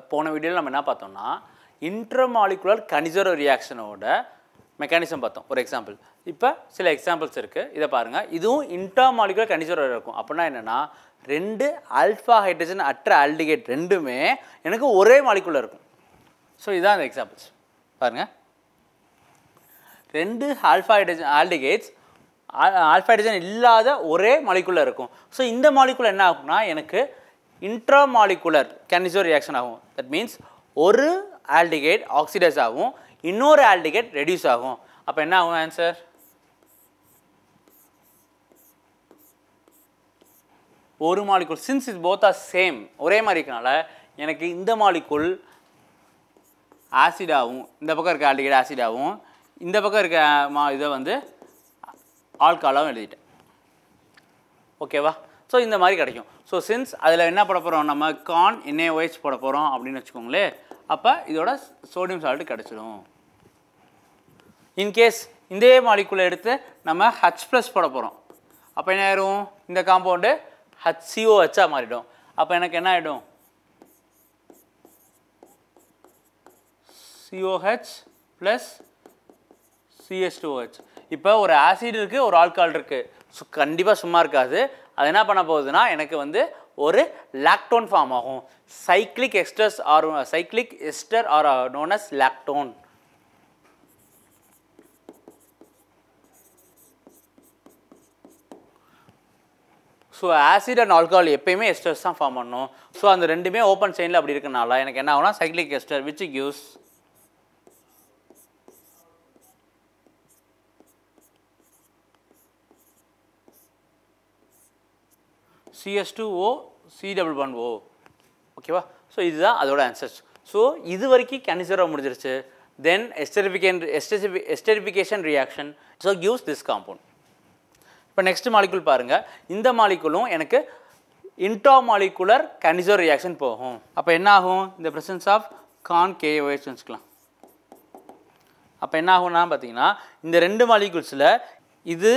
இப்போ போன வீடியோவில் நம்ம என்ன பார்த்தோம்னா இன்ட்ரமாலிகுலர் கனிஜர ரியாக்ஷனோட மெக்கானிசம் பார்த்தோம் ஒரு எக்ஸாம்பிள் இப்போ சில எக்ஸாம்பிள்ஸ் இருக்குது இதை பாருங்கள் இதுவும் இன்ட்ரமாலிகுலர் கனிஜர இருக்கும் அப்படின்னா என்னென்னா ரெண்டு அல்ஃபா ஹைட்ரஜன் அற்ற ஆல்டிகேட் ரெண்டுமே எனக்கு ஒரே மாலிகுலர் இருக்கும் ஸோ இதுதான் அந்த எக்ஸாம்பிள்ஸ் பாருங்கள் ரெண்டு alpha hydrogen aldehydes alpha hydrogen இல்லாத ஒரே மாலிகுலர் இருக்கும் ஸோ இந்த மாலிகுலர் என்ன ஆகும்னா எனக்கு இன்ட்ராமாலிகுலர் கனிசோ ரியாக்ஷன் ஆகும் தட் மீன்ஸ் ஒரு ஆல்டிகேட் ஆக்சிடைஸ் ஆகும் இன்னொரு ஆல்டிகேட் ரெடியூஸ் ஆகும் அப்போ என்ன ஆகும் ஆன்சர் ஒரு molecule since is both are same ஒரே மாதிரி இருக்கனால எனக்கு இந்த மாலிகுல் ஆசிடாகவும் இந்த பக்கம் இருக்க ஆல்டிகேட் ஆசிடாகவும் இந்த பக்கம் இருக்க மா இதை வந்து ஆல்காலாகவும் எழுதிட்டேன் ஓகேவா ஸோ இந்த மாதிரி கிடைக்கும் ஸோ சின்ஸ் அதில் என்ன போட போகிறோம் நம்ம கான் என்ஏஒஹெச் போட போகிறோம் அப்படின்னு வச்சுக்கோங்களேன் அப்போ இதோட சோடியம் சால்ட்டு கிடச்சிடும் இன்கேஸ் இதே மாலிக்குள்ளே எடுத்து நம்ம ஹச் ப்ளஸ் போட போகிறோம் அப்போ என்ன ஆயிரும் இந்த காம்பவுண்டு சிஓ ஹச்சாக மாறிடும் அப்போ எனக்கு என்ன ஆகிடும் சிஓஹெச் ப்ளஸ் சிஎஸ் டூஹெச் இப்போ ஒரு ஆசிட் இருக்குது ஒரு ஆல்கால் இருக்குது கண்டிப்பாக சும்மா இருக்காது அது என்ன பண்ண போகுதுன்னா எனக்கு வந்து ஒரு லாக்டோன் ஃபார்ம் ஆகும் cyclic esters are cyclic ester are known as lactone so acid and alcohol எப்பயுமே எஸ்டர்ஸ் தான் ஃபார்ம் பண்ணும் ஸோ அந்த ரெண்டுமே ஓப்பன் செயினில் அப்படி இருக்கனால எனக்கு என்ன ஆகும்னா cyclic ester which use CS two O C double one O ஓகேவா ஸோ இதுதான் அதோட ஆன்சர்ஸ் ஸோ இது வரைக்கும் கேன்சராக முடிஞ்சிருச்சு then esterification esterify esterification reaction so gives this compound இப்போ நெக்ஸ்ட் மாலிகுல் பாருங்கள் இந்த மாலிகுலும் எனக்கு இன்டா மாலிகுலர் கனிசோ ரியாக்ஷன் போகும் அப்போ என்ன ஆகும் இந்த ப்ரெசன்ஸ் ஆஃப் கான் கேஓஹெச் வச்சுக்கலாம் அப்போ என்ன ஆகும்னா பார்த்தீங்கன்னா இந்த ரெண்டு மாலிகுல்ஸில் இது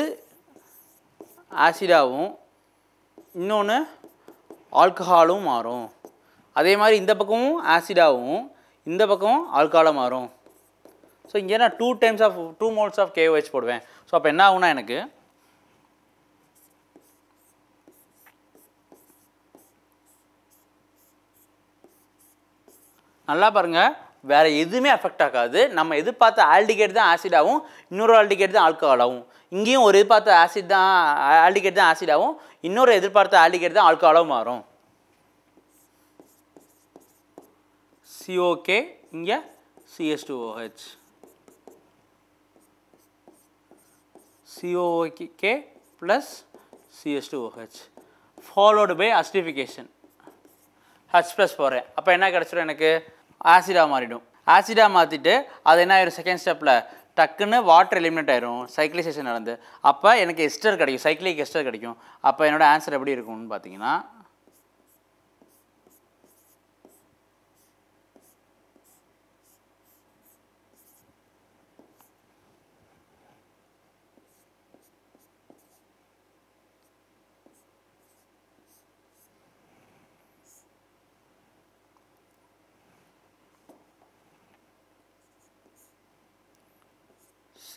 ஆசிடாகவும் இன்னொன்று ஆல்கஹாலும் மாறும் அதே மாதிரி இந்த பக்கமும் ஆசிடாகவும் இந்த பக்கமும் ஆல்கஹாலாக மாறும் ஸோ இங்கே நான் two times of two moles of KOH போடுவேன் ஸோ அப்போ என்ன ஆகுனா எனக்கு நல்லா பாருங்கள் வேறு எதுவுமே அஃபெக்ட் ஆகாது நம்ம எதிர்பார்த்த ஆல்டிகேட் தான் ஆசிடாகவும் இன்னொரு ஆல்டிகேட் தான் ஆல்கஹாலாகவும் இங்கேயும் ஒரு எதிர்பார்த்த ஆசிட் தான் ஆல்டிகேட் தான் ஆசிடாகவும் இன்னொரு எதிர்பார்த்த ஆல்டிகேட் தான் ஆல்கஹாலாகவும் மாறும் சிஓகே இங்கே CS two OH COK plus CS two OH followed by acidification H plus போகிறேன் அப்போ என்ன கிடச்சிடும் எனக்கு ஆசிடாக மாறிடும் ஆசிடாக மாற்றிட்டு அது என்ன ஆயிடும் செகண்ட் ஸ்டெப்பில் டக்குன்னு வாட்டர் எலிமினேட் ஆயிரும் சைக்கிளைசேஷன் நடந்து அப்போ எனக்கு எஸ்டர் கிடைக்கும் சைக்கிளிக் எஸ்டர் கிடைக்கும் அப்போ என்னோடய ஆன்சர் எப்படி இருக்கும்னு பார்த்தீங்கன்னா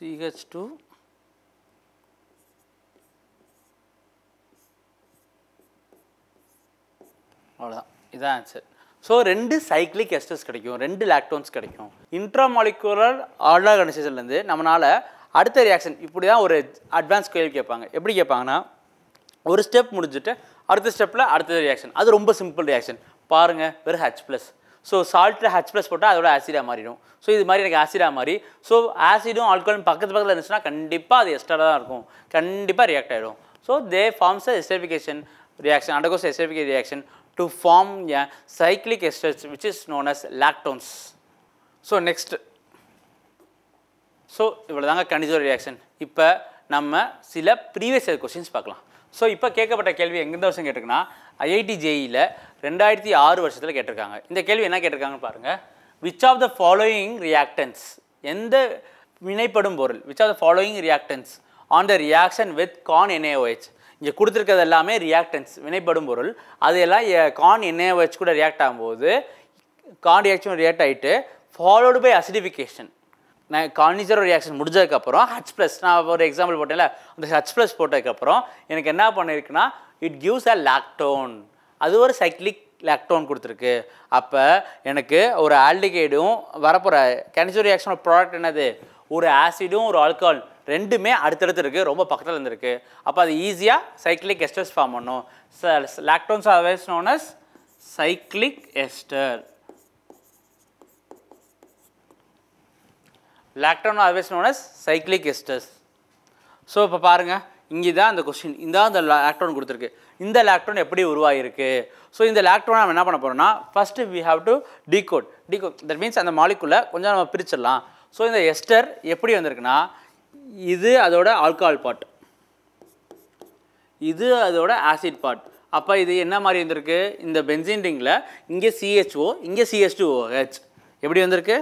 CH2 அவ்வளோதான் இதான் ஆன்சர் ஸோ ரெண்டு சைக்ளிக் எஸ்டர்ஸ் கிடைக்கும் ரெண்டு லாக்டோன்ஸ் கிடைக்கும் இன்ட்ராமாலிகுலர் ஆர்டர் கன்சேஷன்லேருந்து நம்மளால் அடுத்த ரியாக்ஷன் இப்படி தான் ஒரு அட்வான்ஸ் கேள்வி கேட்பாங்க எப்படி கேட்பாங்கன்னா ஒரு ஸ்டெப் முடிஞ்சுட்டு அடுத்த ஸ்டெப்பில் அடுத்த ரியாக்ஷன் அது ரொம்ப சிம்பிள் ரியாக்ஷன் பாருங்கள் வெறும் ஹச் ப்ளஸ் ஸோ சால்ட்டில் ஹச் ப்ளஸ் போட்டால் அதோட ஆசிடாக மாறிடும் ஸோ இது மாதிரி எனக்கு ஆசிடாக மாறி ஸோ ஆசிடும் ஆல்கோலும் பக்கத்து பக்கத்தில் இருந்துச்சுன்னா கண்டிப்பாக அது எஸ்டராக தான் இருக்கும் கண்டிப்பாக ரியாக்ட் ஆகிடும் so they forms a esterification reaction undergoes esterification reaction to form a cyclic esters which is known as lactones so next so இவ்வளோதாங்க கண்டிஜோ ரியாக்ஷன் இப்போ நம்ம சில ப்ரீவியஸ் கொஷின்ஸ் பார்க்கலாம் ஸோ இப்போ கேட்கப்பட்ட கேள்வி எங்கேருந்த வருஷம் கேட்டிருக்குன்னா ஐஐடி ஜேஇயில் e ரெண்டாயிரத்தி ஆறு வருஷத்தில் கேட்டிருக்காங்க இந்த கேள்வி என்ன கேட்டிருக்காங்கன்னு பாருங்கள் which of the following reactants எந்த வினைப்படும் பொருள் which of the following reactants on the reaction with conc NaOH இங்கே கொடுத்துருக்கிறது எல்லாமே ரியாக்டன்ஸ் வினைப்படும் பொருள் அதையெல்லாம் கான் என்ஏஓஹெச் கூட ரியாக்ட் ஆகும்போது கான் ரியாக்ஷன் ரியாக்ட் ஆகிட்டு ஃபாலோடு பை அசிடிஃபிகேஷன் நான் கார்னிசரோ ரியாக்ஷன் முடிஞ்சதுக்கப்புறம் ஹச் ப்ளஸ் நான் ஒரு எக்ஸாம்பிள் போட்டேன்ல அந்த ஹச் ப்ளஸ் போட்டதுக்கப்புறம் எனக்கு என்ன பண்ணியிருக்குன்னா இட் கிவ்ஸ் அ லாக்டோன் அது ஒரு சைக்ளிக் லாக்டோன் கொடுத்துருக்கு அப்போ எனக்கு ஒரு ஆல்டிகைடும் வரப்போகிற கேனிசோ ரியாக்ஷனோட ப்ராடக்ட் என்னது ஒரு ஆசிடும் ஒரு ஆல்கஹால் ரெண்டுமே அடுத்தடுத்து இருக்குது ரொம்ப பக்கத்தில் இருந்திருக்கு அப்போ அது ஈஸியாக சைக்ளிக் எஸ்டர்ஸ் ஃபார்ம் பண்ணும் lactones are known as cyclic ester lactone always known as cyclic esters so இப்போ பாருங்கள் இங்கே தான் அந்த கொஸ்டின் இந்த அந்த லாக்டோன் கொடுத்துருக்கு இந்த லாக்டோன் எப்படி உருவாகிருக்கு ஸோ இந்த லாக்டோனை நம்ம என்ன பண்ண போகிறோம்னா first we have to decode decode that means அந்த மாலிக்குள்ளே கொஞ்சம் நம்ம பிரிச்சிடலாம் ஸோ இந்த எஸ்டர் எப்படி வந்திருக்குன்னா இது அதோட ஆல்கஹால் பாட் இது அதோட ஆசிட் பாட் அப்போ இது என்ன மாதிரி வந்திருக்கு இந்த பென்சின் ரிங்கில் இங்கே சிஹெச்ஓ இங்கே சிஹெச் எப்படி வந்திருக்கு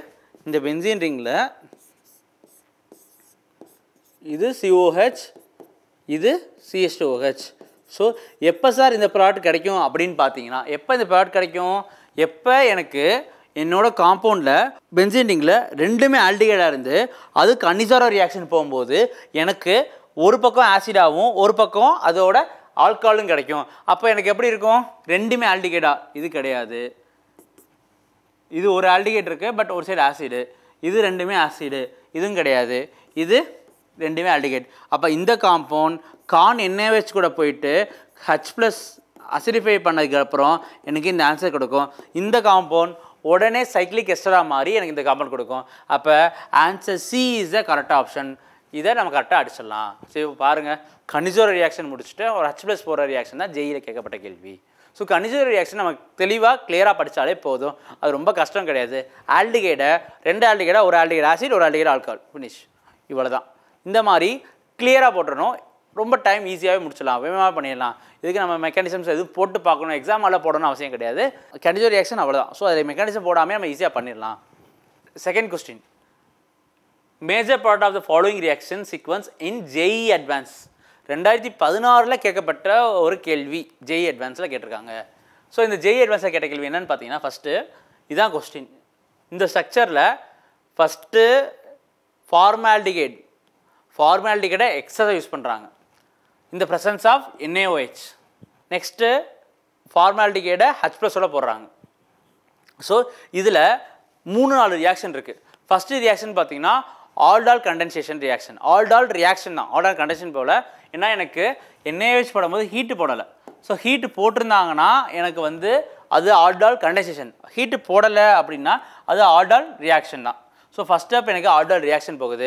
இந்த பென்சின் ரிங்கில் இது சிஓஹெச் இது சிஎஸ்டிஓஹெச் ஸோ எப்போ சார் இந்த ப்ராடக்ட் கிடைக்கும் அப்படின்னு பார்த்தீங்கன்னா எப்போ இந்த ப்ராடக்ட் கிடைக்கும் எப்போ எனக்கு என்னோடய காம்பவுண்டில் பென்சின்டிங்கில் ரெண்டுமே ஆல்டிகைடாக இருந்து அது கண்ணிசார ரியாக்ஷன் போகும்போது எனக்கு ஒரு பக்கம் ஆசிடாகவும் ஒரு பக்கம் அதோட ஆல்காலும் கிடைக்கும் அப்போ எனக்கு எப்படி இருக்கும் ரெண்டுமே ஆல்டிகேடாக இது கிடையாது இது ஒரு ஆல்டிகேட் இருக்குது பட் ஒரு சைடு ஆசிடு இது ரெண்டுமே ஆசிடு இதுவும் கிடையாது இது ரெண்டுமே அல்டிகேட் அப்போ இந்த காம்பவுண்ட் கான் என்ஏஹெச் கூட போயிட்டு ஹச் ப்ளஸ் அசிடிஃபை பண்ணதுக்கு அப்புறம் எனக்கு இந்த ஆன்சர் கொடுக்கும் இந்த காம்பவுண்ட் உடனே சைக்கிளிக் எஸ்டரா மாதிரி எனக்கு இந்த காம்பவுண்ட் கொடுக்கும் அப்போ answer C is the correct option இதை நம்ம கரெக்டாக அடிச்சிடலாம் சரி பாருங்கள் கனிஜோர ரியாக்ஷன் முடிச்சுட்டு ஒரு ஹச் ப்ளஸ் போகிற ரியாக்ஷன் தான் ஜெயியில் கேட்கப்பட்ட கேள்வி ஸோ கனிஜோர ரியாக்ஷன் நம்ம தெளிவாக கிளியராக படித்தாலே போதும் அது ரொம்ப கஷ்டம் கிடையாது ஆல்டிகேடை ரெண்டு ஆல்டிகேடா ஒரு ஆல்டிகேட் ஆசிட் ஒரு ஆல்டிகேட் ஆல்கால் ஃபினிஷ் இவ்வளோ தான் இந்த மாதிரி கிளியராக போட்டுடணும் ரொம்ப டைம் ஈஸியாகவே முடிச்சிடலாம் வேகமாக பண்ணிடலாம் இதுக்கு நம்ம மெக்கானிசம்ஸ் எதுவும் போட்டு பார்க்கணும் எக்ஸாமால் போடணும் அவசியம் கிடையாது கண்டிஜோ ரியாக்ஷன் அவ்வளோதான் ஸோ அதில் மெக்கானிசம் போடாமல் நம்ம ஈஸியாக பண்ணிடலாம் second question major part of the following reaction sequence in JEE advanced ரெண்டாயிரத்தி பதினாறில் கேட்கப்பட்ட ஒரு கேள்வி ஜெய் அட்வான்ஸில் e கேட்டிருக்காங்க ஸோ இந்த ஜெய் அட்வான்ஸில் e கேட்ட கேள்வி என்னென்னு பார்த்தீங்கன்னா ஃபஸ்ட்டு இதுதான் கொஸ்டின் இந்த ஸ்ட்ரக்சரில் ஃபஸ்ட்டு ஃபார்மால்டிகேட் ஃபார்மாலிட்டி கிட்ட எக்ஸஸை யூஸ் பண்ணுறாங்க இந்த presence of NaOH next formaldehyde கிட்ட ஹச் ப்ளஸோட போடுறாங்க ஸோ இதில் மூணு நாலு ரியாக்ஷன் இருக்குது ஃபஸ்ட்டு ரியாக்ஷன் பார்த்தீங்கன்னா aldol condensation reaction aldol reaction தான் ஆல்டால் கண்டென்சேஷன் போல ஏன்னா எனக்கு என்ஏஹெச் போடும்போது ஹீட்டு போடலை ஸோ ஹீட்டு போட்டிருந்தாங்கன்னா எனக்கு வந்து அது ஆல்டால் கண்டென்சேஷன் ஹீட்டு போடலை அப்படின்னா அது ஆல்டால் ரியாக்ஷன் தான் ஸோ ஃபஸ்ட் ஸ்டெப் எனக்கு ஆர்டர் ரியாக்ஷன் போகுது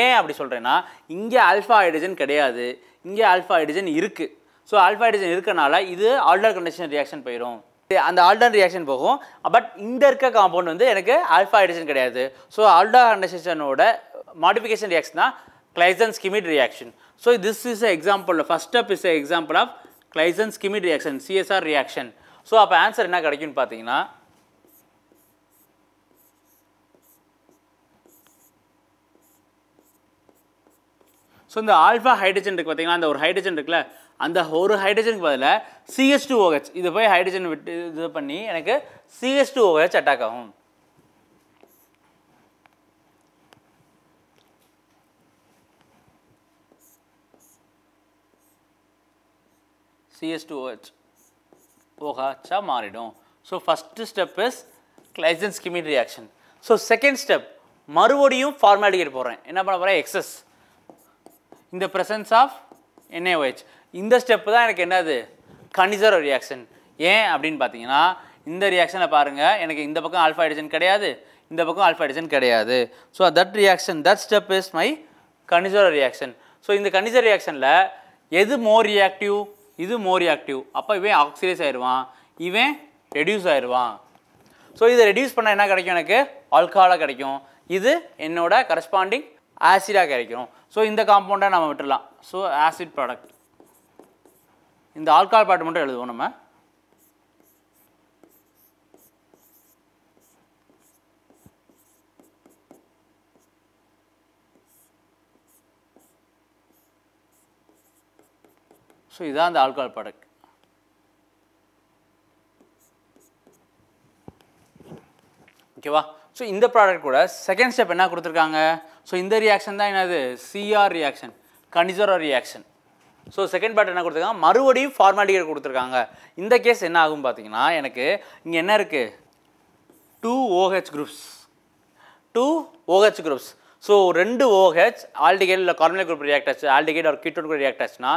ஏன் அப்படி சொல்கிறேன்னா இங்கே ஆல்ஃபா ஹைட்ரஜன் கிடையாது இங்கே ஆல்ஃபா ஹைட்ரஜன் இருக்குது ஸோ ஆல்ஃபா ஹைட்ரஜன் இருக்கனால இது ஆல்டர் கண்டிஷன் ரியாக்ஷன் போயிடும் அந்த ஆல்டர் ரியாக்ஷன் போகும் பட் இந்த இருக்க காம்பவுண்ட் வந்து எனக்கு ஆல்ஃபா ஹைட்ரஜன் கிடையாது ஸோ ஆல்டர் கண்டிஷனோட மாடிஃபிகேஷன் ரியாக்ஷன் தான் Claisen Schmidt reaction so this is a example first step is a example of Claisen Schmidt reaction CSR reaction so அப்போ ஆன்சர் என்ன கிடைக்கும்னு பார்த்தீங்கன்னா ஸோ இந்த ஆல்ஃபா ஹைட்ரஜன் இருக்குது பார்த்தீங்கன்னா அந்த ஒரு ஹைட்ரஜன் இருக்குல்ல அந்த ஒரு ஹைட்ரஜனுக்கு பதிலாக சிஎஸ் டூ ஓஹெச் இது போய் ஹைட்ரஜன் விட்டு இது பண்ணி எனக்கு சிஎஸ் டூ ஓஹெச் அட்டாக் ஆகும் சிஎஸ் டூ ஓஹெச் ஓஹாச்சா மாறிடும் so first step is Claisen Schmidt reaction so second step மறுபடியும் ஃபார்மேட்டுக்கு போகிறேன் என்ன பண்ண போகிறேன் எக்ஸஸ் இந்த ப்ரெசன்ஸ் ஆஃப் என்ஏஓஹெச் இந்த ஸ்டெப்பு தான் எனக்கு என்னது கனிசர் ரியாக்ஷன் ஏன் அப்படின்னு பார்த்தீங்கன்னா இந்த ரியாக்ஷனை பாருங்கள் எனக்கு இந்த பக்கம் ஆல்ஃபா ஹைட்ரஜன் கிடையாது இந்த பக்கம் ஆல்ஃபா ஹைட்ரஜன் கிடையாது so that reaction that step is my Cannizzaro reaction so இந்த கனிசர் ரியாக்ஷனில் எது மோர் ரியாக்டிவ் இது மோர் ரியாக்டிவ் அப்போ இவன் ஆக்சிடைஸ் ஆயிடுவான் இவன் ரெடியூஸ் ஆயிடுவான் ஸோ இதை ரெடியூஸ் பண்ணால் என்ன கிடைக்கும் எனக்கு ஆல்கஹாலாக கிடைக்கும் இது என்னோட கரஸ்பாண்டிங் ஆசிடாக கிடைக்கும் ஸோ இந்த காம்பவுண்டை நம்ம விட்டுடலாம் ஸோ ஆசிட் ப்ராடக்ட் இந்த ஆல்கால் பாட்டு மட்டும் எழுதுவோம் நம்ம ஸோ இதுதான் இந்த ஆல்கால் ப்ராடக்ட் ஓகேவா ஸோ இந்த ப்ராடக்ட் கூட செகண்ட் ஸ்டெப் என்ன கொடுத்துருக்காங்க ஸோ இந்த ரியாக்ஷன் தான் என்னது CR reaction Cannizzaro reaction so second part என்ன கொடுத்துருக்காங்க மறுபடியும் ஃபார்மாலிட்டி கொடுத்துருக்காங்க இந்த கேஸ் என்ன ஆகும் பார்த்தீங்கன்னா எனக்கு இங்கே என்ன இருக்குது two OH groups two OH groups so ரெண்டு ஓஹெச் ஆல்டிகேட் இல்லை கார்பனிக் குரூப் ரியாக்ட் ஆச்சு aldehyde or ketone group react ஆச்சுன்னா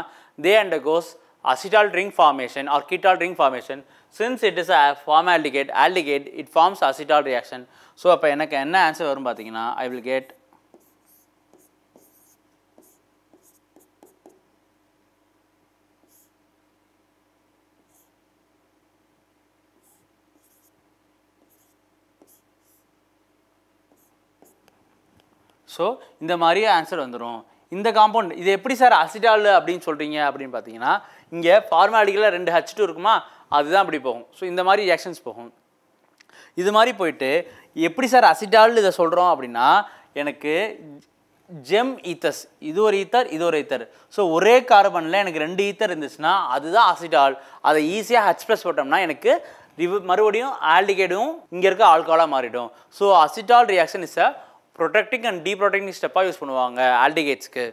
they undergoes acetal ring formation or ketal ring formation since it is a form aldehyde aldehyde it forms acetal reaction so அப்போ எனக்கு என்ன answer வரும் பாத்தீங்கன்னா I will cat so இந்த மாதிரியே answer வந்துடும் இந்த காம்பவுண்ட் இது எப்படி சார் அசிட்டால் அப்படின்னு சொல்கிறீங்க அப்படின்னு பார்த்தீங்கன்னா இங்கே ஃபார்மாலிட்டிகளில் ரெண்டு ஹச் டூ இருக்குமா அதுதான் அப்படி போகும் ஸோ இந்த மாதிரி ரியாக்ஷன்ஸ் போகும் இது மாதிரி போயிட்டு எப்படி சார் அசிட்டால் இதை சொல்கிறோம் அப்படின்னா எனக்கு ஜெம் ஈத்தர்ஸ் இது ஒரு ஈத்தர் இது ஒரு ஈத்தர் ஸோ ஒரே கார்பனில் எனக்கு ரெண்டு ஈத்தர் இருந்துச்சுன்னா அதுதான் அசிட்டால் அதை ஈஸியாக ஹச் ப்ளஸ் போட்டோம்னா எனக்கு ரிவ் மறுபடியும் ஆல்டிகேடும் இங்கே இருக்க ஆல்கஹாலாக மாறிடும் so acetal reaction is a protecting and protecting ஸ்டெப்பாக யூஸ் பண்ணுவாங்க ஆல்டிகேட்ஸ்க்கு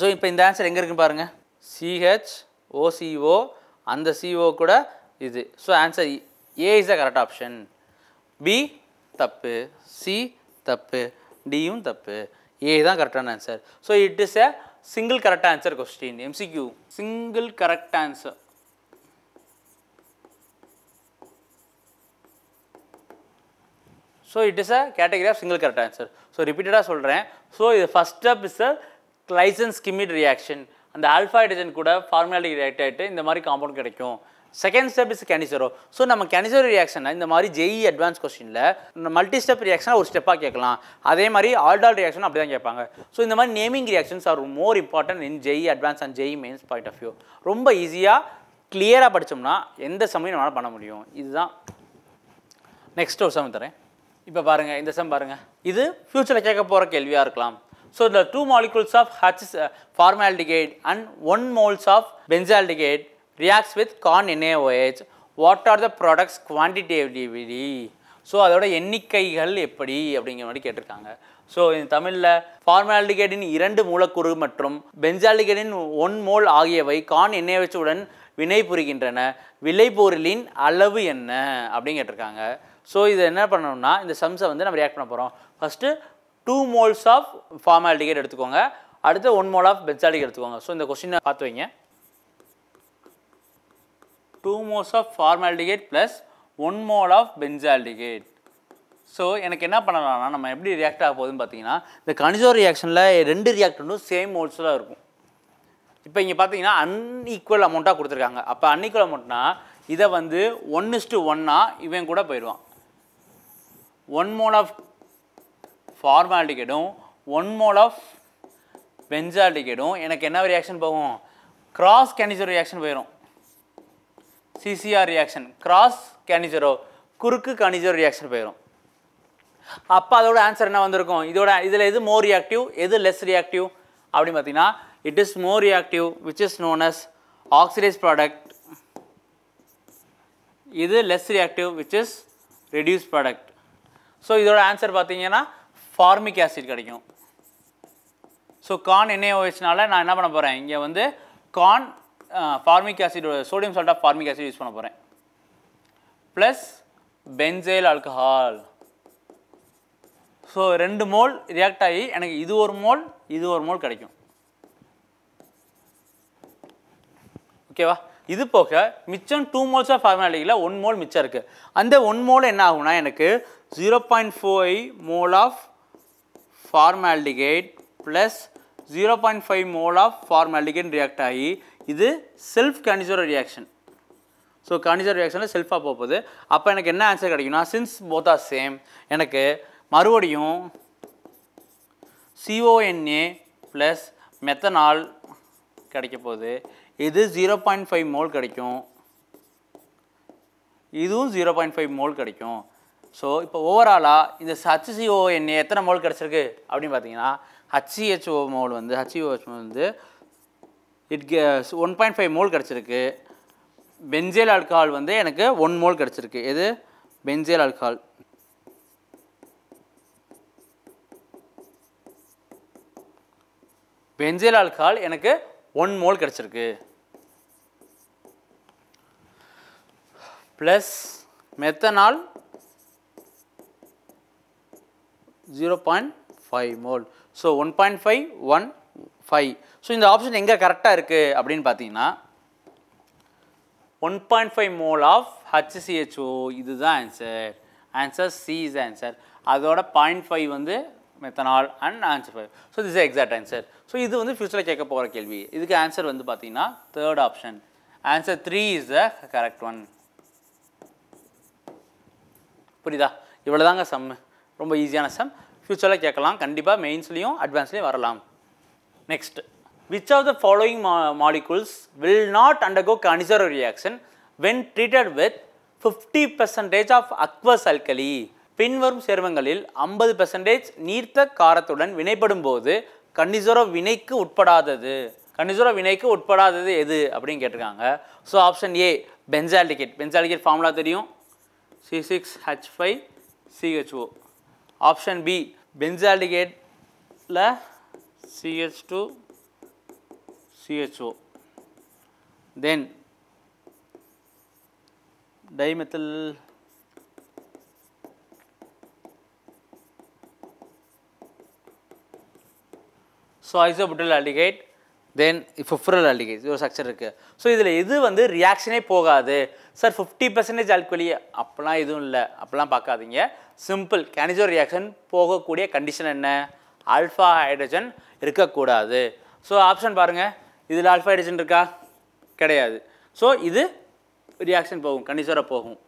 ஸோ இப்போ இந்த ஆன்சர் எங்கே இருக்குன்னு பாருங்கள் சிஹெச் ஓசிஓ அந்த சிஓ கூட இது so answer A is the correct option B தப்பு சி தப்பு டியும் தப்பு ஏ தான் கரெக்டான answer so it is a single correct answer question MCQ single correct answer so it is a category of single correct answer so ரிப்பீட்டடாக சொல்கிறேன் so இது first step is a Claisen Schmidt reaction அந்த alpha hydrogen கூட formaldehyde react ஆகிட்டு இந்த மாதிரி compound கிடைக்கும் second step is Cannizzaro so நம்ம கேனிசரோ ரியாக்ஷனை இந்த மாதிரி ஜெய் அட்வான்ஸ் கொஸ்டினில் மல்டி ஸ்டெப் ரியாக்ஷனை ஒரு ஸ்டெப்பாக கேட்கலாம் அதே மாதிரி ஆல்டால் ரியாக்ஷன் அப்படி தான் கேட்பாங்க ஸோ இந்த மாதிரி naming reactions are more important in JEE advanced and JEE mains point of view ரொம்ப ஈஸியாக க்ளியராக படித்தோம்னா எந்த சமயம் நம்மளால் பண்ண முடியும் இதுதான் நெக்ஸ்ட் ஒரு சமயம் தரேன் இப்போ பாருங்கள் இந்த சம் பாருங்கள் இது ஃப்யூச்சரில் கேட்க போகிற கேள்வியாக இருக்கலாம் ஸோ இந்த two molecules of H formaldehyde and one moles of benzaldehyde reacts with கார்ன் NaOH what are the products quantitatively so அதோட எண்ணிக்கைகள் எப்படி அப்படிங்கிற மாதிரி கேட்டிருக்காங்க ஸோ இந்த தமிழில் ஃபார்மாலிகேட்டின் இரண்டு மூலக்கூறு மற்றும் பென்சாலிகேட்டின் ஒன் மோல் ஆகியவை கான் எண்ணெய் வச்சுடன் வினை புரிகின்றன விளைபொருளின் அளவு என்ன அப்படின்னு கேட்டிருக்காங்க ஸோ இதை என்ன பண்ணணும்னா இந்த சம்ஸை வந்து நம்ம ரியாக்ட் பண்ண போகிறோம் first two moles of formaldehyde எடுத்துக்கோங்க அடுத்து ஒன் மோல் ஆஃப் பென்சாலிக் எடுத்துக்கோங்க ஸோ இந்த கொஸ்டினை பார்த்து வைங்க two moles of formaldehyde plus one mole of benzaldehyde so எனக்கு என்ன பண்ணலாம்னா நம்ம எப்படி ரியாக்ட் ஆக போகுதுன்னு பார்த்தீங்கன்னா இந்த கனிஜோ ரியாக்ஷனில் ரெண்டு ரியாக்டனும் சேம் மோல்ஸ் தான் இருக்கும் இப்போ இங்கே பார்த்தீங்கன்னா அன்இக்குவல் அமௌண்ட்டாக கொடுத்துருக்காங்க அப்போ அன்ஈக்குவல் அமௌண்ட்னா இதை வந்து ஒன்று இஸ்டு ஒன்னாக இவன் கூட போயிடுவான் one mole of formaldehyde கிடைக்கும் 1 mole of benzaldehyde கிடைக்கும் எனக்கு என்ன ரியாக்ஷன் போகும் cross கேனிசரோ ரியாக்ஷன் போயிடும் சிசிஆர் ரியாக்ஷன் cross கேனிசரோ குறுக்கு கனிசரோ ரியாக்ஷன் போயிடும் அப்போ அதோட ஆன்சர் என்ன வந்திருக்கும் இதோட இதில் எது more reactive எது லெஸ் reactive அப்படின்னு பார்த்தீங்கன்னா it is more reactive which is known as oxidise product இது less reactive which is reduce product so இதோட ஆன்சர் பார்த்தீங்கன்னா ஃபார்மிக் ஆசிட் கிடைக்கும் ஸோ கான் என்ஏஓஹெச்னால நான் என்ன பண்ண போகிறேன் இங்கே வந்து conc formic acid sodium salt of formic acid use பண்ண போகிறேன் ப்ளஸ் பென்சைல் ஆல்கஹால் ஸோ ரெண்டு மோல் ரியாக்ட் ஆகி எனக்கு இது ஒரு மோல் இது ஒரு மோல் கிடைக்கும் ஓகேவா இது போக மிச்சம் டூ மோல்ஸாக ஃபார்மாலிட்டியில் ஒன் மோல் மிச்சம் இருக்குது அந்த ஒன் மோல் என்ன ஆகும்னா எனக்கு zero point four mole 0.5 mole of formaldehyde plus 0.5 mole of formaldehyde react ஆகி இது self Cannizzaro reaction so Cannizzaro ரியாக்ஷனில் செல்ஃபாக போகுது அப்போ எனக்கு என்ன ஆன்சர் கிடைக்கும்னா சின்ஸ் போத் சேம் எனக்கு மறுபடியும் சிஓஎன்ஏ ப்ளஸ் மெத்தனால் கிடைக்க போகுது இது ஜீரோ பாயிண்ட் ஃபைவ் மோல் கிடைக்கும் இதுவும் ஜீரோ பாயிண்ட் ஃபைவ் மோல் கிடைக்கும் ஸோ இப்போ ஓவராலாக இந்த ஹச்சிஓ எண்ணெய் எத்தனை மோல் கிடச்சிருக்கு அப்படின்னு பார்த்தீங்கன்னா ஹச்சிஹெச்ஓ மோல் வந்து ஹச்சிஓஹெச் மோல் வந்து it gets one point five mole கிடச்சிருக்கு பென்சேல் ஆல்கஹால் வந்து எனக்கு ஒன் மோல் கிடச்சிருக்கு எது பென்சேல் ஆல்கஹால் பென்சேல் ஆல்கஹால் எனக்கு ஒன் மோல் கிடச்சிருக்கு plus methanol 0.5 mole so one point five one five so இந்த ஆப்ஷன் எங்கே கரெக்டாக இருக்குது அப்படின்னு பார்த்தீங்கன்னா one point five mole of HCCHO இதுதான் answer answer C is answer அதோட பாயிண்ட் ஃபைவ் வந்து methanol and answer five so this exact answer so இது வந்து ஃபியூச்சரில் கேட்க போகிற கேள்வி இதுக்கு ஆன்சர் வந்து பார்த்தீங்கன்னா third option answer three is the correct one புரியுதா இவ்வளோதாங்க சம்மு ரொம்ப ஈஸியான சம் ஃப்யூச்சரில் கேட்கலாம் கண்டிப்பாக மெயின்ஸ்லேயும் அட்வான்ஸ்லேயும் வரலாம் next which of the following மா molecules will not undergo Cannizzaro reaction when treated with fifty percentage of aqueous alkali பின்வரும் சேர்மங்களில் ஐம்பது பெர்சன்டேஜ் நீர்த்த காரத்துடன் வினைப்படும் போது கன்னிசரோ வினைக்கு உட்படாதது கன்னிசரோ வினைக்கு உட்படாதது எது அப்படின்னு கேட்டிருக்காங்க so option A benzaldehyde benzaldehyde formula தெரியும் C six H five CHO option B பென்சால்டிகேட்டில் CH two CHO then dimethyl so isobutylaldehyd then furfural aldehydes ஒரு ஸ்ட்ரக்சர் இருக்குது ஸோ இதில் எது வந்து ரியாக்ஷனே போகாது சார் ஃபிஃப்டி பர்சன்டேஜ் ஆல்கொலி அப்போலாம் எதுவும் இல்லை அப்போலாம் பார்க்காதீங்க சிம்பிள் கேனிஜோ ரியாக்ஷன் போகக்கூடிய கண்டிஷன் என்ன ஆல்ஃபா ஹைட்ரஜன் இருக்கக்கூடாது ஸோ ஆப்ஷன் பாருங்கள் இதில் ஆல்ஃபா ஹைட்ரஜன் இருக்கா கிடையாது ஸோ இது ரியாக்ஷன் போகும் கண்டிஷோராக போகும்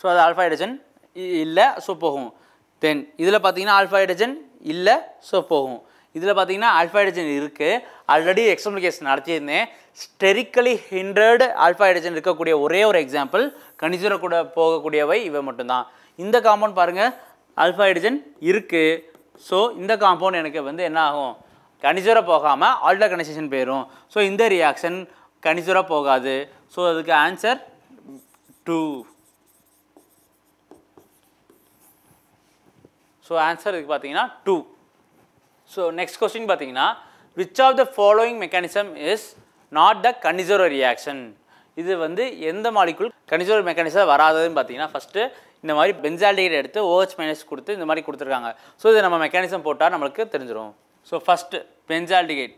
ஸோ அது ஆல்ஃபா ஹைட்ரஜன் இல்லை ஸோ போகும் தென் இதில் பார்த்தீங்கன்னா ஆல்ஃபா ஹைட்ரஜன் இல்லை ஸோ போகும் இதில் பார்த்தீங்கன்னா ஆல்ஃபா இருக்குது ஆல்ரெடி எக்ஸ்பிளிகேஷன் நடத்தியிருந்தேன் ஸ்டெரிக்கலி ஹிண்ட்ரடு ஆல்ஃபா இருக்கக்கூடிய ஒரே ஒரு எக்ஸாம்பிள் கணிசர கூட போகக்கூடியவை இவை மட்டும்தான் இந்த காம்பவுண்ட் பாருங்கள் ஆல்ஃபா இருக்குது ஸோ இந்த காம்பவுண்ட் எனக்கு வந்து என்ன ஆகும் கணிசுர போகாமல் ஆல்டர்கனைசேஷன் போயிடும் ஸோ இந்த ரியாக்ஷன் கணிசுர போகாது ஸோ அதுக்கு ஆன்சர் டூ ஸோ ஆன்சர் இதுக்கு பார்த்தீங்கன்னா டூ ஸோ நெக்ஸ்ட் கொஸ்டின் பார்த்தீங்கன்னா which of the following mechanism is not the Cannizzaro reaction இது வந்து எந்த மாலிக்குள் கனிசோரோ மெக்கானிசம் வராததுன்னு பார்த்தீங்கன்னா ஃபஸ்ட்டு இந்த மாதிரி பென்சால்டைடு எடுத்து ஓஹெச் மைனஸ் கொடுத்து இந்த மாதிரி கொடுத்துருக்காங்க ஸோ இது நம்ம மெக்கானிசம் போட்டால் நம்மளுக்கு தெரிஞ்சிடும் so first benzaldehyde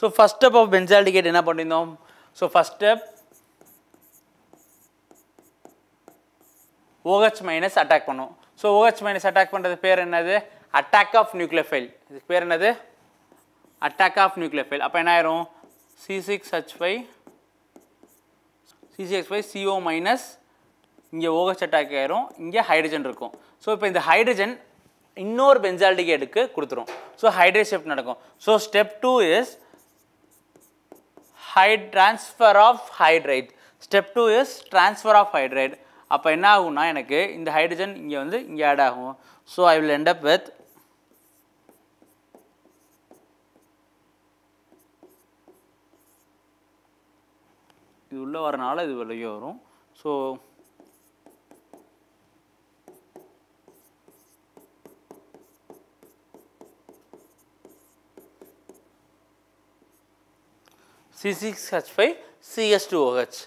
so first step of benzaldehyde என்ன பண்ணியிருந்தோம் so first step OH minus attack பண்ணும் ஸோ ஓஹெச் மைனஸ் அட்டாக் பண்ணுறது பேர் என்னது அட்டாக் ஆஃப் நியூக்ளியஃபைல் இதுக்கு பேர் என்னது அட்டாக் ஆஃப் நியூக்ளியஃபைல் அப்போ என்ன ஆயிரும் C six H five C six five CO minus இங்கே ஓஹெச் அட்டாக் ஆயிரும் இங்கே ஹைட்ரஜன் இருக்கும் ஸோ இப்போ இந்த ஹைட்ரஜன் இன்னொரு பென்சால்டிகேட்டுக்கு கொடுத்துரும் ஸோ ஹைட்ரேட் ஷிஃப்ட் நடக்கும் ஸோ ஸ்டெப் டூ இஸ் ஹை transfer of hydride step two is transfer of hydride அப்போ என்ன ஆகும்னா எனக்கு இந்த ஹைட்ரஜன் இங்கே வந்து இங்கே ஆட் ஆகும் so I will end up with இது உள்ளே வரனால இது வெளியே வரும் so C six H five C S two O H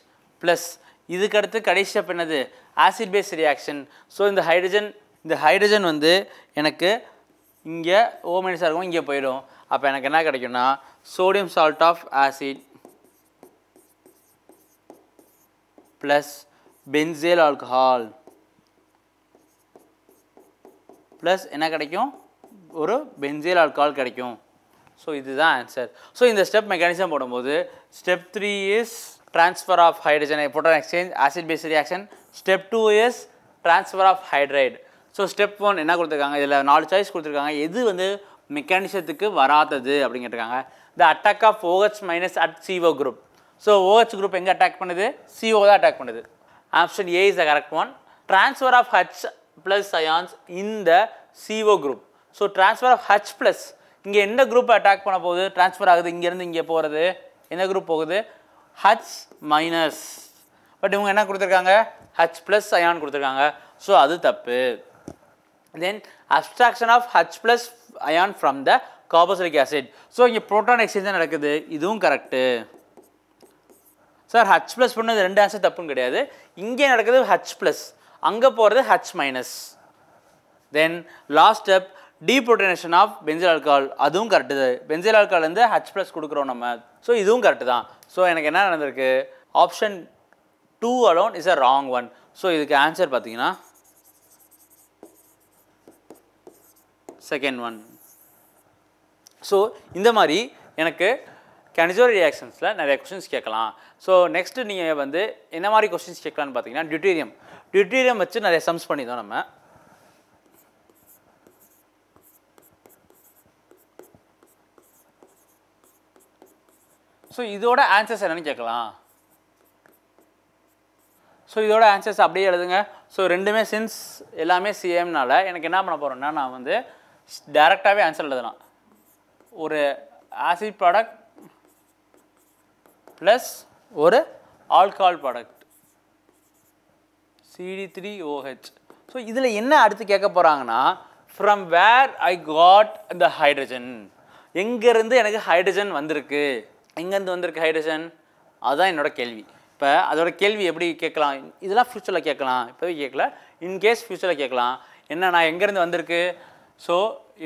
plus இதுக்கடுத்து கடைசி ஸ்டெப் என்னது ஆசிட் பேஸ் ரியாக்ஷன் ஸோ இந்த ஹைட்ரஜன் இந்த ஹைட்ரஜன் வந்து எனக்கு இங்கே ஓ மைனஸாக இருக்கும் இங்கே போயிடும் அப்போ எனக்கு என்ன கிடைக்கும்னா sodium salt of acid plus benzyl alcohol plus என்ன கிடைக்கும் ஒரு பென்சேல் ஆல்கஹால் கிடைக்கும் ஸோ இதுதான் ஆன்சர் ஸோ இந்த ஸ்டெப் மெக்கானிசம் போடும்போது step three is transfer of hydrogen and proton exchange acid base reaction step 2 is transfer of hydride so step one என்ன கொடுத்துருக்காங்க இதில் நாலு சாய்ஸ் கொடுத்துருக்காங்க எது வந்து மெக்கானிசத்துக்கு வராதது அப்படின்னு கேட்டிருக்காங்க the attack of O H minus at C O group so O H group எங்கே அட்டாக் பண்ணுது சிஓ தான் அட்டாக் பண்ணுது option A is the correct one transfer of H plus ions இந்த C O group so transfer of H plus இங்கே எந்த group attack பண்ண போகுது transfer ஆகுது இங்கேருந்து இங்கே போகிறது எந்த குரூப் போகுது ஹச் மைனஸ் பட் இவங்க என்ன கொடுத்துருக்காங்க ஹச் ப்ளஸ் அயான் கொடுத்துருக்காங்க ஸோ அது தப்பு then abstraction of H plus ion from the carboxylic acid so இங்கே ப்ரோட்டான் எக்ஸ்சேஞ்ச் நடக்குது இதுவும் கரெக்டு சார் ஹச் ப்ளஸ் பண்ணது ரெண்டு ஆன்சர் தப்புன்னு கிடையாது இங்கே நடக்குது ஹச் ப்ளஸ் அங்கே போகிறது H minus then last step deprotonation of benzyl alcohol அதுவும் கரெக்டு தான் பென்சில் ஆல்கால் வந்து ஹச் ப்ளஸ் கொடுக்குறோம் நம்ம ஸோ இதுவும் கரெக்டு தான் ஸோ எனக்கு என்ன நடந்திருக்கு option two alone is a wrong one so இதுக்கு ஆன்சர் பார்த்தீங்கன்னா செகண்ட் ஒன் ஸோ இந்த மாதிரி எனக்கு கனிசோரி ரியாக்ஷன்ஸில் நிறைய கொஷின்ஸ் கேட்கலாம் ஸோ நெக்ஸ்ட்டு நீங்கள் வந்து என்ன மாதிரி கொஷின்ஸ் கேட்கலான்னு பார்த்தீங்கன்னா டியூட்டீரியம் டியூட்டீரியம் வச்சு நிறைய சம்ஸ் தான் நம்ம ஸோ இதோட ஆன்சர்ஸ் என்னென்னு கேட்கலாம் ஸோ இதோட ஆன்சர்ஸ் அப்படியே எழுதுங்க ஸோ ரெண்டுமே சின்ஸ் எல்லாமே சேம்னால எனக்கு என்ன பண்ண போகிறேன்னா நான் வந்து டேரெக்டாகவே ஆன்சர் எழுதலாம் ஒரு ஆசிட் ப்ராடக்ட் ப்ளஸ் ஒரு alcohol product C D three O H so இதில் என்ன அடுத்து கேட்க போகிறாங்கன்னா from where I got the hydrogen எங்கேருந்து எனக்கு ஹைட்ரஜன் வந்திருக்கு எங்கேருந்து வந்திருக்கு ஹைட்ரஜன் அதுதான் என்னோடய கேள்வி இப்போ அதோட கேள்வி எப்படி கேட்கலாம் இதெல்லாம் ஃப்யூச்சரில் கேட்கலாம் இப்போவே கேட்கல இன்கேஸ் ஃப்யூச்சரில் கேட்கலாம் என்ன நான் எங்கேருந்து வந்திருக்கு so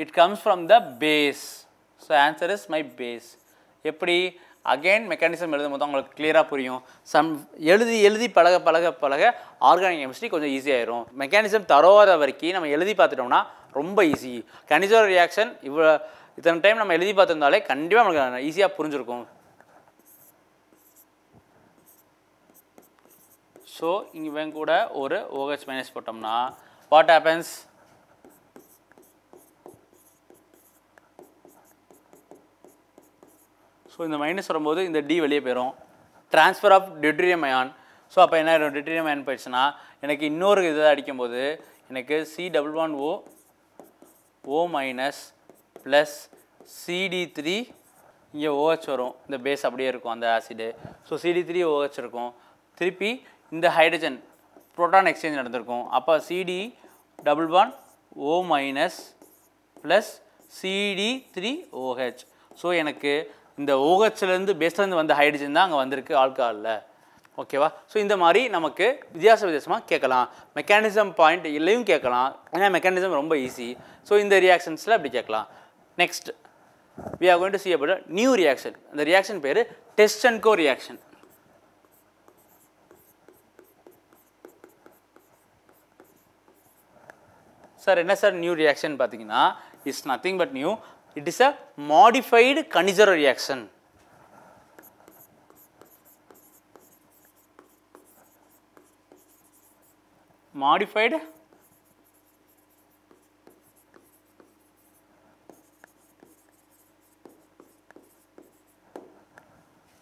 it comes from the base so answer is my base எப்படி அகெயின் மெக்கானிசம் எழுதும் போது அவங்களுக்கு கிளியராக புரியும் சம் எழுதி எழுதி பழக பழக பழக ஆர்கானிக் கெமிஸ்ட்ரி கொஞ்சம் ஈஸியாகிடும் மெக்கானிசம் தரோவர வரைக்கும் நம்ம எழுதி பார்த்துட்டோம்னா ரொம்ப ஈஸி கணிசோர ரியாக்ஷன் இவ்வளோ இத்தனை டைம் நம்ம எழுதி பார்த்துருந்தாலே கண்டிப்பாக நம்மளுக்கு ஈஸியாக புரிஞ்சிருக்கும் ஸோ இவன் கூட ஒரு ஓஹெச் மைனஸ் போட்டோம்னா வாட் happens? ஸோ இந்த மைனஸ் வரும்போது இந்த டி வெளியைப் போயிடும் transfer of deuterium ion so அப்போ என்ன deuterium ion அயான் போயிடுச்சுன்னா எனக்கு இன்னொரு இதை அடிக்கும்போது எனக்கு C double one O O minus plus C D three இங்கே ஓஹெச் வரும் இந்த பேஸ் அப்படியே இருக்கும் அந்த acid so C D three O H இருக்கும் திருப்பி இந்த ஹைட்ரஜன் ப்ரோட்டான் எக்ஸ்சேஞ்ச் நடந்திருக்கும் அப்போ C D double one O minus plus C D three O H so எனக்கு இந்த ஓஹெச்லேருந்து பேஸ்லேருந்து வந்த ஹைட்ரஜன் தான் அங்கே வந்திருக்கு ஆல்கஹாலில் ஓகேவா ஸோ இந்த மாதிரி நமக்கு வித்தியாச வித்தியாசமாக கேட்கலாம் மெக்கானிசம் பாயிண்ட் இல்லையும் கேட்கலாம் ஏன்னா மெக்கானிசம் ரொம்ப ஈஸி ஸோ இந்த ரியாக்ஷன்ஸில் அப்படி கேட்கலாம் next we are going to see about new reaction அந்த ரியாக்ஷன் பேர் Tishchenko reaction sir என்ன சார் நியூ ரியாக்ஷன் பார்த்தீங்கன்னா it's nothing but new it is a modified Cannizzaro reaction modified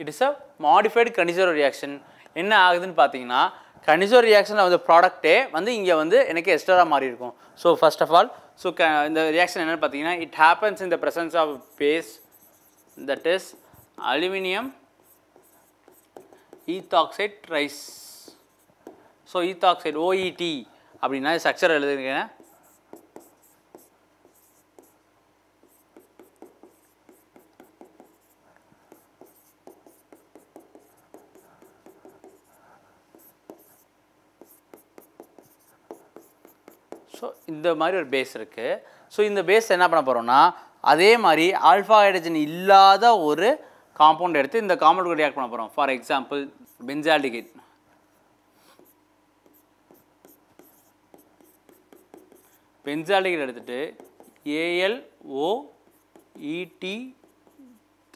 it is a modified Cannizzaro reaction என்ன ஆகுதுன்னு பார்த்தீங்கன்னா கனிஜர் ரியாக்ஷனில் வந்து ப்ராடக்ட்டே வந்து இங்கே வந்து எனக்கு எஸ்டரா மாறி இருக்கும் so first of all so க இந்த ரியாக்ஷன் என்னென்னு பார்த்தீங்கன்னா it happens in the presence of base that is aluminium ethoxide ரைஸ் ஸோ ஈத்தாக்சைட் ஓஇடி அப்படின்னா ஸ்ட்ரக்சர் எழுதுகிறேன் ஸோ இந்த மாதிரி ஒரு பேஸ் இருக்குது ஸோ இந்த பேஸ் என்ன பண்ண போகிறோம்னா அதே மாதிரி ஆல்ஃபா ஹைட்ரஜன் இல்லாத ஒரு காம்பவுண்ட் எடுத்து இந்த காம்பவுண்ட் கூட ரியாக்ட் பண்ண போகிறோம் ஃபார் எக்ஸாம்பிள் பென்சால்டிகேட் பென்சால்டிகேட் எடுத்துகிட்டு ஏஎல்ஓ இடி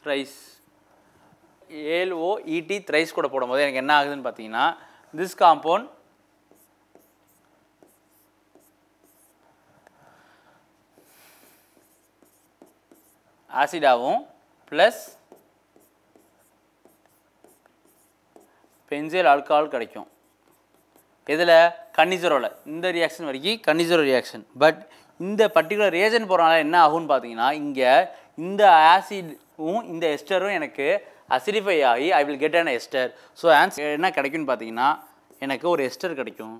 த்ரைஸ் ஏஎல்ஓ இடி த்ரைஸ் கூட போடும்போது எனக்கு என்ன ஆகுதுன்னு பார்த்தீங்கன்னா திஸ் காம்பவுண்ட் ஆசிடாகவும் ப்ளஸ் பென்சில் ஆல்கஹால் கிடைக்கும் இதில் கன்னிசரோவில் இந்த ரியாக்ஷன் வரைக்கும் கன்னிசரோ ரியாக்ஷன் பட் இந்த பர்டிகுலர் ரியேஜன் போகிறனால என்ன ஆகும்னு பார்த்தீங்கன்னா இங்கே இந்த ஆசிடும் இந்த எஸ்டரும் எனக்கு அசிடிஃபை ஆகி I will get an ester so answer என்ன கிடைக்கும்னு பார்த்தீங்கன்னா எனக்கு ஒரு எஸ்டர் கிடைக்கும்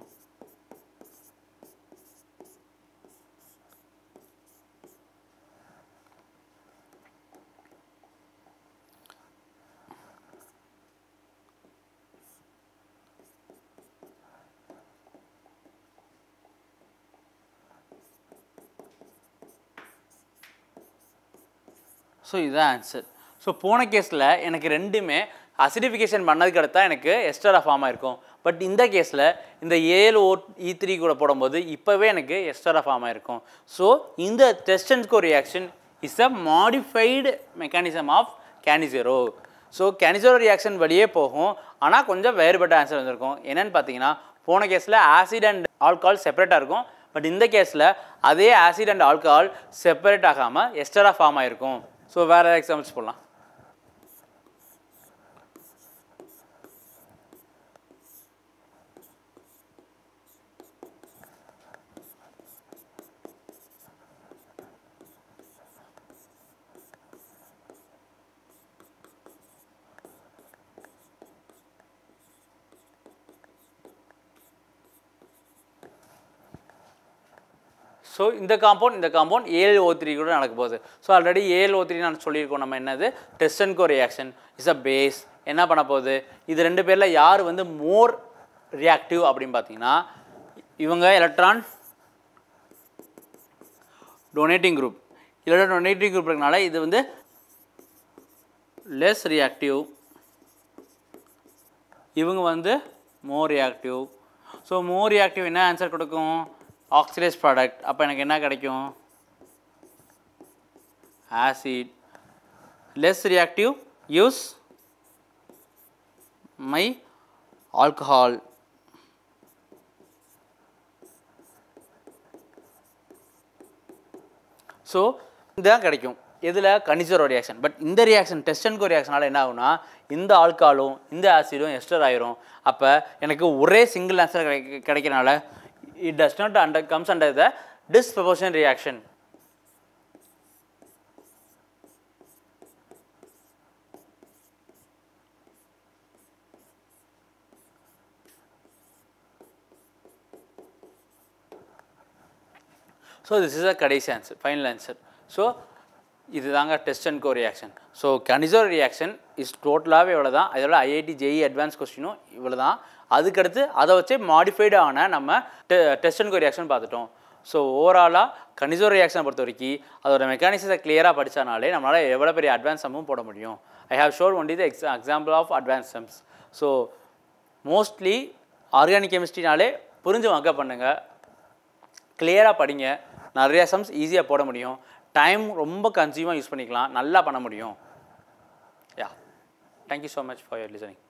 ஸோ இதுதான் ஆன்சர் ஸோ போன கேஸில் எனக்கு ரெண்டுமே அசிடிஃபிகேஷன் பண்ணதுக்கு அடுத்தா எனக்கு எஸ்டரா ஃபார்ம் ஆயிருக்கும் பட் இந்த கேஸில் இந்த ஏழு ஓ இ த்ரீ கூட போடும்போது இப்போவே எனக்கு எஸ்டரா ஃபார்ம் ஆயிருக்கும் ஸோ இந்த Tishchenko reaction is a modified mechanism of Cannizzaro so Cannizzaro reaction வழியே போகும் ஆனால் கொஞ்சம் வேறுபட்ட ஆன்சர் வந்திருக்கும் என்னென்னு பார்த்தீங்கன்னா போன கேஸில் ஆசிட் அண்ட் ஆல்கஹால் செப்பரேட்டாக இருக்கும் பட் இந்த கேஸில் அதே ஆசிட் அண்ட் ஆல்கஹால் செப்பரேட் ஆகாமல் எஸ்டரா ஃபார்ம் ஆகிருக்கும் ஸோ வேறு எக்ஸாம்பிள்ஸ் போடலாம் ஸோ இந்த காம்பவுண்ட் இந்த காம்பவுண்ட் ஏழு ஓ த்ரீ கூட நடக்க போகுது ஸோ ஆல்ரெடி ஏழு ஓ த்ரீ நான் சொல்லியிருக்கோம் நம்ம என்னது Tishchenko reaction is a base என்ன பண்ண போகுது இது ரெண்டு பேரில் யார் வந்து மோர் ரியாக்டிவ் அப்படின்னு பார்த்தீங்கன்னா இவங்க electron donating group electron donating group இருக்கனால இது வந்து லெஸ் ரியாக்டிவ் இவங்க வந்து more reactive so more reactive என்ன ஆன்சர் கொடுக்கும் ஆக்சிடைஸ் ப்ராடக்ட் அப்போ எனக்கு என்ன கிடைக்கும் acid less reactive use my alcohol so இதுதான் கிடைக்கும் இதில் கனிசரோ ரியாக்ஷன் பட் இந்த ரியாக்ஷன் டெஸ்டன்கோ ரியாக்ஷனால் என்ன ஆகுனா இந்த ஆல்காலும் இந்த ஆசிடும் எஸ்டர் ஆயிரும் அப்போ எனக்கு ஒரே சிங்கிள் ஆன்சர் கிடை கிடைக்கிறனால it does not under comes under the disproportionate reaction. So, this is a Kadesi answer, final answer. So, இது தாங்க Tishchenko reaction so Cannizzaro reaction is டோட்டலாகவே இவ்வளோ தான் அதோட ஐஐடி ஜேஇ அட்வான்ஸ் கொஸ்டினும் இவ்வளோ தான் அதுக்கடுத்து அதை வச்சு மாடிஃபைடு ஆன நம்ம டெ அண்ட் ரியாக்ஷன் பார்த்துட்டோம் ஸோ ஓவராலாக கணிசோ ரியாக்ஷனை பொறுத்த வரைக்கும் அதோட மெக்கானிசத்தை கிளியராக படித்தானாலே நம்மளால் எவ்வளோ பெரிய அட்வான்ஸ் சம்மும் போட முடியும் I have shown only the எக்ஸா example of advance sums so mostly organic கெமிஸ்ட்ரினாலே புரிஞ்சு வாங்க பண்ணுங்கள் கிளியராக படிங்க நிறையா சம்ஸ் ஈஸியாக போட முடியும் டைம் ரொம்ப கன்சியூமாக யூஸ் பண்ணிக்கலாம் நல்லா பண்ண முடியும் yeah thank you so much for your listening